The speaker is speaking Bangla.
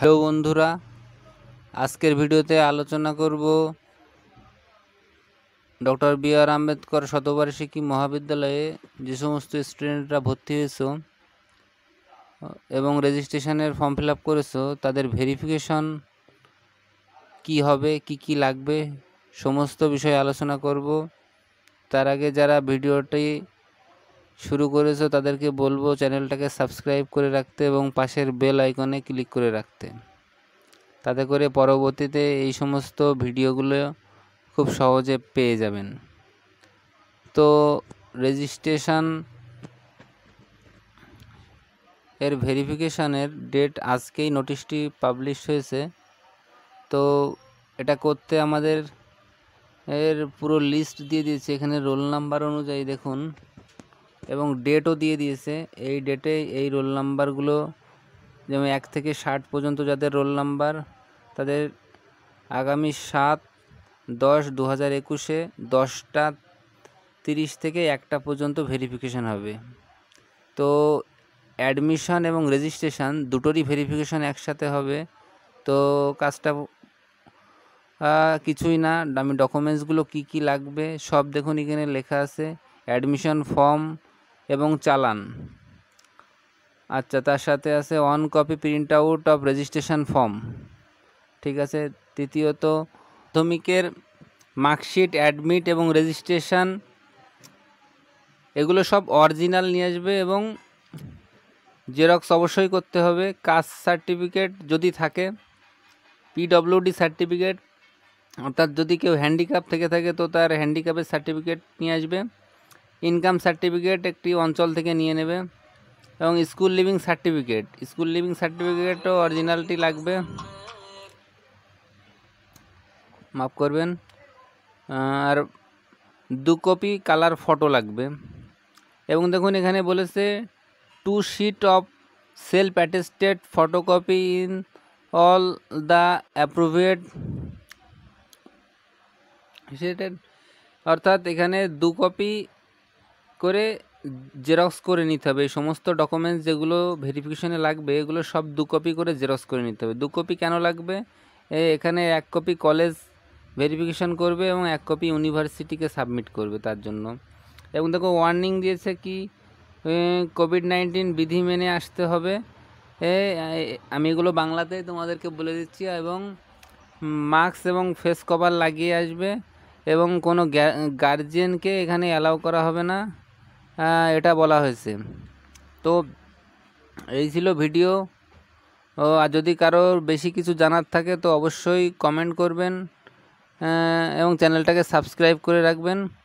হ্যালো বন্ধুরা আজকের ভিডিওতে আলোচনা করব ডক্টর বি আর আম্বেদকর শতবার্ষিকী মহাবিদ্যালয়ে যে সমস্ত স্টুডেন্টরা ভর্তি হয়েছো এবং রেজিস্ট্রেশনের ফর্ম ফিল আপ করেছো তাদের ভেরিফিকেশন কি হবে কি কি লাগবে সমস্ত বিষয়ে আলোচনা করব তার আগে যারা ভিডিওটি শুরু করেছো তাদেরকে বলবো চ্যানেলটাকে সাবস্ক্রাইব করে রাখতে এবং পাশের বেল আইকনে ক্লিক করে রাখতে তাতে করে পরবর্তীতে এই সমস্ত ভিডিওগুলো খুব সহজে পেয়ে যাবেন তো রেজিস্ট্রেশন এর ভেরিফিকেশানের ডেট আজকেই নোটিশটি পাবলিশ হয়েছে তো এটা করতে আমাদের এর পুরো লিস্ট দিয়ে দিয়েছে এখানে রোল নাম্বার অনুযায়ী দেখুন এবং ডেটও দিয়ে দিয়েছে এই ডেটে এই রোল নাম্বারগুলো যেমন এক থেকে ষাট পর্যন্ত যাদের রোল নাম্বার তাদের আগামী সাত দশ দু হাজার একুশে দশটা তিরিশ থেকে একটা পর্যন্ত ভেরিফিকেশান হবে তো অ্যাডমিশান এবং রেজিস্ট্রেশান দুটোরই ভেরিফিকেশান একসাথে হবে তো কাজটা কিছুই না আমি ডকুমেন্টসগুলো কি কি লাগবে সব দেখুন এখানে লেখা আছে অ্যাডমিশন ফর্ম এবং চালান আচ্ছা তার সাথে আছে one copy print out of registration form ঠিক আছে তৃতীয়ত মাধ্যমিকের মার্কশিট অ্যাডমিট এবং রেজিস্ট্রেশন এগুলো সব অরিজিনাল নিয়ে আসবে এবং জেরক্স অবশ্যই করতে হবে কাস্ট সার্টিফিকেট যদি থাকে পিডব্লিউডি সার্টিফিকেট অর্থাৎ যদি কেউ হ্যান্ডিক্যাপ থেকে থাকে তো তার হ্যান্ডিক্যাপের সার্টিফিকেট নিয়ে আসবে ইনকাম সার্টিফিকেট একটি অঞ্চল থেকে নিয়ে নেবে এবং school leaving certificate school leaving সার্টিফিকেটও অরিজিনালটি লাগবে মাফ করবেন আর দু কপি কালার ফটো লাগবে এবং দেখুন এখানে বলেছে two sheet of self attested photocopy in all the approved অর্থাৎ এখানে দু কপি করে জেরক্স করে নিতে হবে এই সমস্ত ডকুমেন্টস যেগুলো ভেরিফিকেশনে লাগবে এগুলো সব দু কপি করে জেরক্স করে নিতে হবে দু কপি কেন লাগবে এখানে এক কপি কলেজ ভেরিফিকেশন করবে এবং এক কপি ইউনিভার্সিটিকে সাবমিট করবে তার জন্য এবং দেখো ওয়ার্নিং দিয়েছে কি কোভিড নাইন্টিন বিধি মেনে আসতে হবে আমি এগুলো বাংলাতে তোমাদেরকে বলে দিচ্ছি এবং মাস্ক এবং ফেস কভার লাগিয়ে আসবে এবং কোনো গার্জিয়ানকে এখানে অ্যালাউ করা হবে না হ্যাঁ, এটা বলা হয়েছে তো এই ছিল ভিডিও আর যদি কারোর বেশি কিছু জানার থাকে তো অবশ্যই কমেন্ট করবেন হ্যাঁ, এবং চ্যানেলটাকে সাবস্ক্রাইব করে রাখবেন